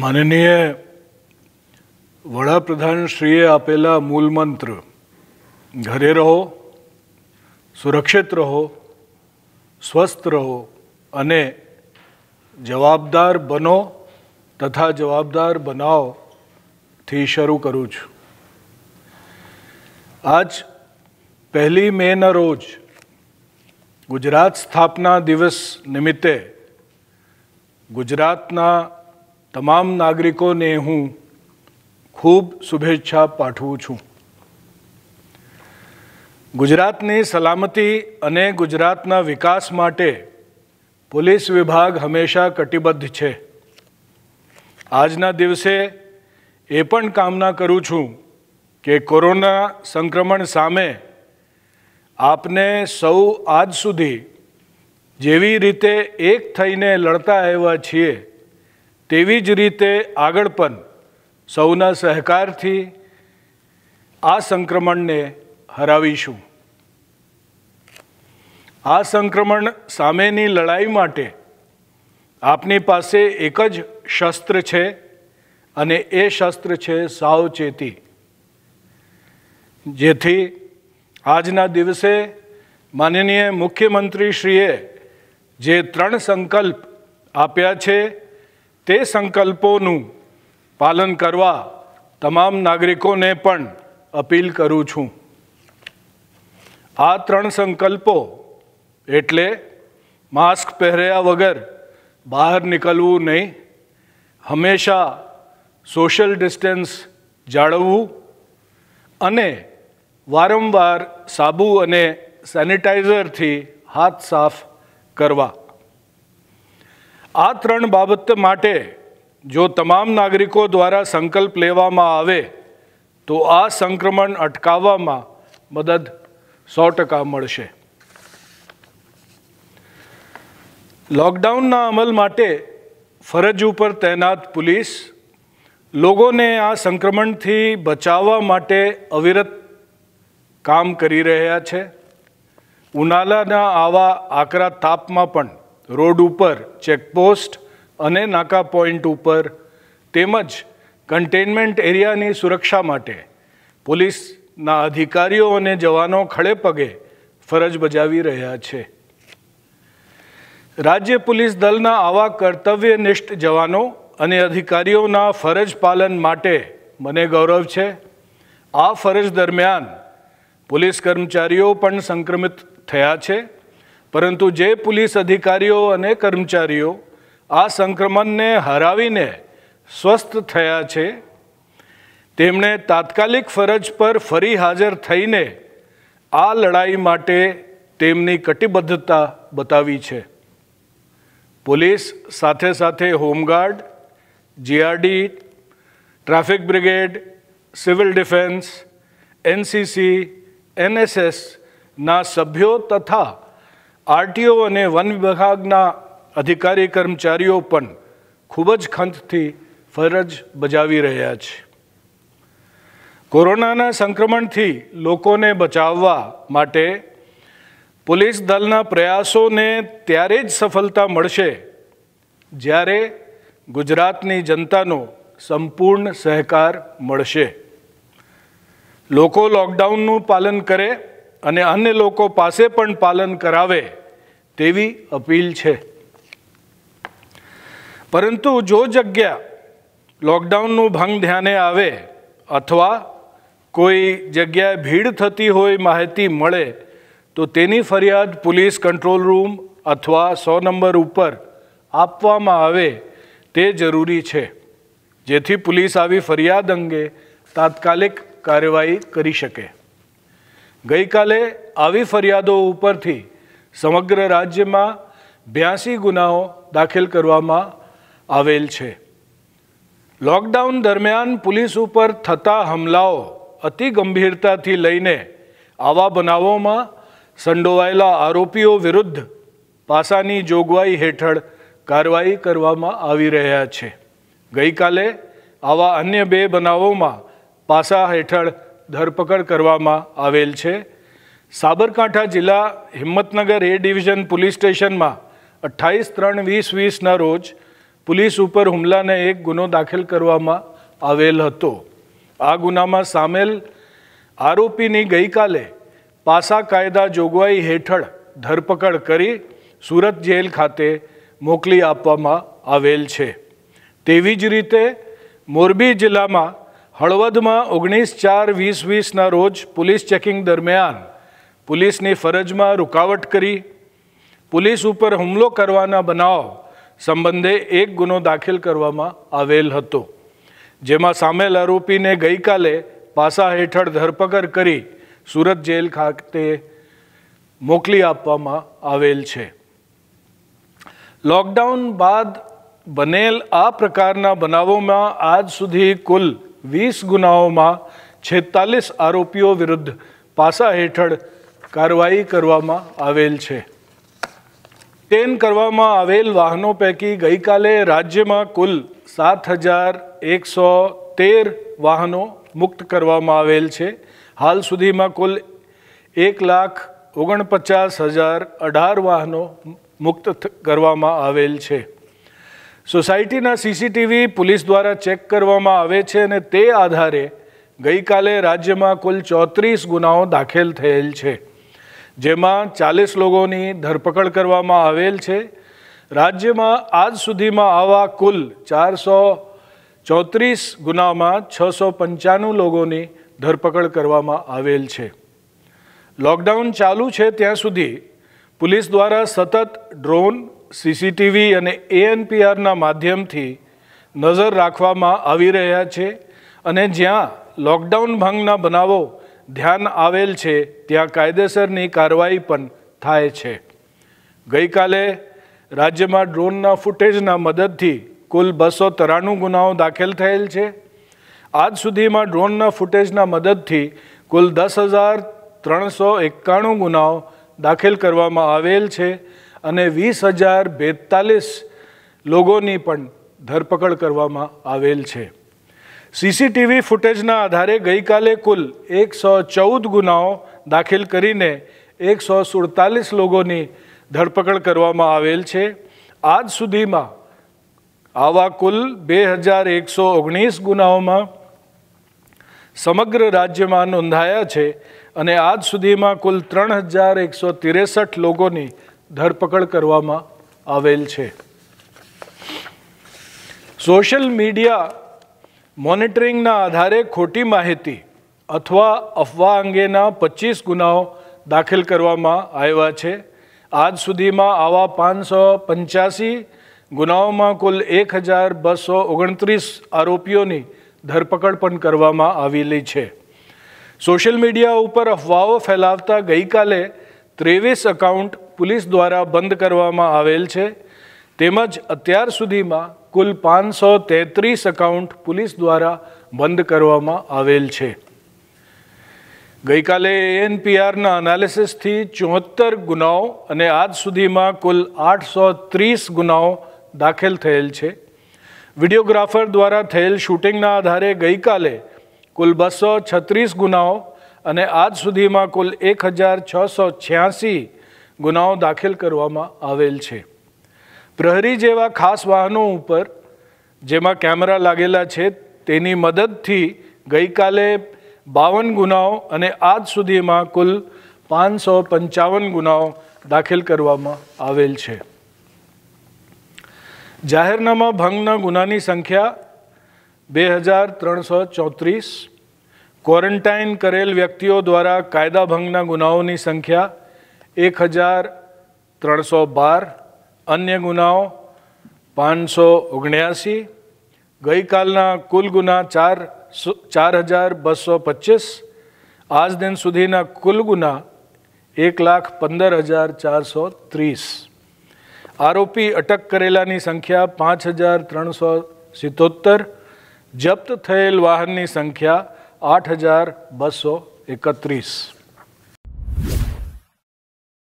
માનનીય વડાપ્રધાનશ્રીએ આપેલા મૂલમંત્ર ઘરે રહો સુરક્ષિત રહો સ્વસ્થ રહો અને જવાબદાર બનો તથા જવાબદાર બનાવથી શરૂ કરું છું આજ પહેલી મેના રોજ ગુજરાત સ્થાપના દિવસ નિમિત્તે ગુજરાતના તમામ નાગરિકોને હું ખૂબ શુભેચ્છા પાઠવું છું ગુજરાતની સલામતી અને ગુજરાતના વિકાસ માટે પોલીસ વિભાગ હંમેશા કટિબદ્ધ છે આજના દિવસે એ પણ કામના કરું છું કે કોરોના સંક્રમણ સામે આપને સૌ આજ સુધી જેવી રીતે એક થઈને લડતા આવ્યા છીએ તેવી જ રીતે આગળ પણ સૌના સહકારથી આ સંક્રમણને હરાવીશું આ સંક્રમણ સામેની લડાઈ માટે આપની પાસે એક જ શસ્ત્ર છે અને એ શસ્ત્ર છે સાવચેતી જેથી આજના દિવસે માનનીય મુખ્યમંત્રીશ્રીએ જે ત્રણ સંકલ્પ આપ્યા છે તે સંકલ્પોનું પાલન કરવા તમામ નાગરિકોને પણ અપીલ કરું છું આ ત્રણ સંકલ્પો એટલે માસ્ક પહેર્યા વગર બહાર નીકળવું નહીં હંમેશા સોશિયલ ડિસ્ટન્સ જાળવવું અને વારંવાર સાબુ અને સેનિટાઈઝરથી હાથ સાફ કરવા આ ત્રણ બાબત માટે જો તમામ નાગરિકો દ્વારા સંકલ્પ લેવામાં આવે તો આ સંક્રમણ અટકાવવામાં મદદ સો ટકા મળશે લોકડાઉનના અમલ માટે ફરજ ઉપર તૈનાત પોલીસ લોકોને આ સંક્રમણથી બચાવવા માટે અવિરત કામ કરી રહ્યા છે ઉનાળાના આવા આકરા તાપમાં પણ રોડ ઉપર ચેકપોસ્ટ અને નાકા પોઈન્ટ ઉપર તેમજ કન્ટેનમેન્ટ એરિયાની સુરક્ષા માટે પોલીસના અધિકારીઓ અને જવાનો ખડે પગે ફરજ બજાવી રહ્યા છે રાજ્ય પોલીસ દળના આવા કર્તવ્યનિષ્ઠ જવાનો અને અધિકારીઓના ફરજ પાલન માટે મને ગૌરવ છે આ ફરજ દરમિયાન પોલીસ કર્મચારીઓ પણ સંક્રમિત થયા છે પરંતુ જે પોલીસ અધિકારીઓ અને કર્મચારીઓ આ સંક્રમણને હરાવીને સ્વસ્થ થયા છે તેમણે તાત્કાલિક ફરજ પર ફરી હાજર થઈને આ લડાઈ માટે તેમની કટિબદ્ધતા બતાવી છે પોલીસ સાથે સાથે home guard GRD traffic brigade civil defence NCC એનએસએસના સભ્યો તથા આરટીઓ અને વન વિભાગના અધિકારી કર્મચારીઓ પણ ખૂબ જ ખંતથી ફરજ બજાવી રહ્યા છે કોરોનાના સંક્રમણથી લોકોને બચાવવા માટે પોલીસ દળના પ્રયાસોને ત્યારે જ સફળતા મળશે જ્યારે ગુજરાતની જનતાનો સંપૂર્ણ સહકાર મળશે લોકો લોકડાઉનનું પાલન કરે અને અન્ય લોકો પાસે પણ પાલન કરાવે તેવી અપીલ છે પરંતુ જો જગ્યા લોકડાઉનનું ભંગ ધ્યાને આવે અથવા કોઈ જગ્યાએ ભીડ થતી હોય માહિતી મળે તો તેની ફરિયાદ પોલીસ કંટ્રોલ રૂમ અથવા સો નંબર ઉપર આપવામાં આવે તે જરૂરી છે જેથી પોલીસ આવી ફરિયાદ અંગે તાત્કાલિક કાર્યવાહી કરી શકે ગઈકાલે આવી ફરિયાદો ઉપરથી સમગ્ર રાજ્યમાં બ્યાસી ગુનાઓ દાખલ કરવામાં આવેલ છે લોકડાઉન દરમિયાન પોલીસ ઉપર થતા હમલાઓ અતિ ગંભીરતાથી લઈને આવા બનાવોમાં સંડોવાયેલા આરોપીઓ વિરુદ્ધ પાસાની જોગવાઈ હેઠળ કાર્યવાહી કરવામાં આવી રહ્યા છે ગઈકાલે આવા અન્ય બે બનાવોમાં પાસા હેઠળ ધરપકડ કરવામાં આવેલ છે સાબરકાંઠા જિલ્લા હિંમતનગર એ ડિવિઝન પોલીસ સ્ટેશનમાં અઠ્ઠાવીસ ત્રણ વીસ વીસના રોજ પોલીસ ઉપર હુમલાને એક ગુનો દાખલ કરવામાં આવેલ હતો આ ગુનામાં સામેલ આરોપીની ગઈકાલે પાસા કાયદા જોગવાઈ હેઠળ ધરપકડ કરી સુરત જેલ ખાતે મોકલી આપવામાં આવેલ છે તેવી જ રીતે મોરબી જિલ્લામાં હળવદમાં ઓગણીસ ચાર વીસ વીસના રોજ પોલીસ ચેકિંગ દરમિયાન પોલીસની ફરજમાં રૂકાવટ કરી પોલીસ ઉપર હુમલો કરવાના બનાવ સંબંધે એક ગુનો દાખલ કરવામાં આવેલ હતો જેમાં સામેલ આરોપીને ગઈકાલે પાસા હેઠળ ધરપકડ કરી સુરત જેલ ખાતે મોકલી આપવામાં આવેલ છે લોકડાઉન બાદ બનેલ આ પ્રકારના બનાવોમાં આજ સુધી કુલ વીસ ગુનાઓમાં છેતાલીસ આરોપીઓ વિરુદ્ધ પાસા હેઠળ કાર્યવાહી કરવામાં આવેલ છે તેન કરવામાં આવેલ વાહનો પૈકી ગઈકાલે રાજ્યમાં કુલ સાત હજાર એકસો તેર વાહનો મુક્ત કરવામાં આવેલ છે હાલ સુધીમાં કુલ એક લાખ ઓગણપચાસ હજાર અઢાર વાહનો મુક્ત કરવામાં આવેલ છે સોસાયટીના સીસીટીવી પોલીસ દ્વારા ચેક કરવામાં આવે છે અને તે આધારે ગઈકાલે રાજ્યમાં કુલ ચોત્રીસ ગુનાઓ દાખલ થયેલ છે જેમાં ચાલીસ લોકોની ધરપકડ કરવામાં આવેલ છે રાજ્યમાં આજ સુધીમાં આવા કુલ ચારસો ચોત્રીસ ગુનામાં છસો પંચાણું લોકોની ધરપકડ કરવામાં આવેલ છે લોકડાઉન ચાલુ છે ત્યાં સુધી પોલીસ દ્વારા સતત ડ્રોન સીસીટીવી અને એએનપીઆરના માધ્યમથી નજર રાખવામાં આવી રહ્યા છે અને જ્યાં લોકડાઉન ભંગના બનાવો ધ્યાન આવેલ છે ત્યાં કાયદેસરની કાર્યવાહી પણ થાય છે ગઈકાલે રાજ્યમાં ડ્રોનના ફૂટેજના મદદથી કુલ બસો તરાણું ગુનાઓ દાખલ થયેલ છે આજ સુધીમાં ડ્રોનના ફૂટેજના મદદથી કુલ દસ હજાર ત્રણસો એકાણું ગુનાઓ દાખલ કરવામાં આવેલ છે અને વીસ હજાર બેતાલીસ લોકોની પણ ધરપકડ કરવામાં આવેલ છે સીસીટીવી ફૂટેજના આધારે ગઈકાલે કુલ એકસો ચૌદ ગુનાઓ દાખલ કરીને એકસો સુડતાલીસ લોકોની ધરપકડ કરવામાં આવેલ છે આજ સુધીમાં આવા કુલ બે હજાર એકસો ઓગણીસ ગુનાઓમાં સમગ્ર રાજ્યમાં નોંધાયા છે અને આજ સુધીમાં કુલ ત્રણ હજાર એકસો ત્રેસઠ લોકોની ધરપકડ કરવામાં આવેલ છે સોશિયલ મીડિયા મોનિટરિંગના આધારે ખોટી માહિતી અથવા અફવા અંગેના પચીસ ગુનાઓ દાખલ કરવામાં આવ્યા છે આજ સુધીમાં આવા પાંચસો પંચ્યાસી ગુનાઓમાં કુલ એક હજાર બસો ઓગણત્રીસ આરોપીઓની ધરપકડ પણ કરવામાં આવેલી છે સોશિયલ મીડિયા ઉપર અફવાઓ ફેલાવતા ગઈકાલે ત્રેવીસ એકાઉન્ટ પોલીસ દ્વારા બંધ કરવામાં આવેલ છે તેમજ અત્યાર સુધીમાં કુલ પાંચસો તેત્રીસ એકાઉન્ટ પોલીસ દ્વારા બંધ કરવામાં આવેલ છે ગઈકાલે એએનપીઆરના એનાલિસિસથી ચોહત્તર ગુનાઓ અને આજ સુધીમાં કુલ આઠસો ત્રીસ ગુનાઓ દાખલ થયેલ છે વિડીયોગ્રાફર દ્વારા થયેલ શૂટિંગના આધારે ગઈકાલે કુલ બસો છત્રીસ ગુનાઓ અને આજ સુધીમાં કુલ એક હજાર છસો છ્યાસી ગુનાઓ દાખલ કરવામાં આવેલ છે પ્રહરી જેવા ખાસ વાહનો ઉપર જેમાં કેમેરા લાગેલા છે તેની મદદથી ગઈકાલે બાવન ગુનાઓ અને આજ સુધીમાં કુલ પાંચસો પંચાવન ગુનાઓ દાખલ કરવામાં આવેલ છે જાહેરનામા ભંગના ગુનાની સંખ્યા બે હજાર ત્રણસો ચોત્રીસ ક્વોરન્ટાઇન કરેલ વ્યક્તિઓ દ્વારા કાયદા ભંગના ગુનાઓની સંખ્યા એક હજાર ત્રણસો બાર અન્ય ગુનાઓ પાંચસો ઓગણ્યાસી ગઈકાલના કુલ ગુના ચાર ચાર હજાર બસો પચીસ આજ દિન સુધીના કુલ ગુના એક લાખ પંદર હજાર ચારસો ત્રીસ આરોપી અટક કરેલાની સંખ્યા પાંચ હજાર ત્રણસો સિત્તોતેર જપ્ત થયેલ વાહનની સંખ્યા આઠ હજાર બસો એકત્રીસ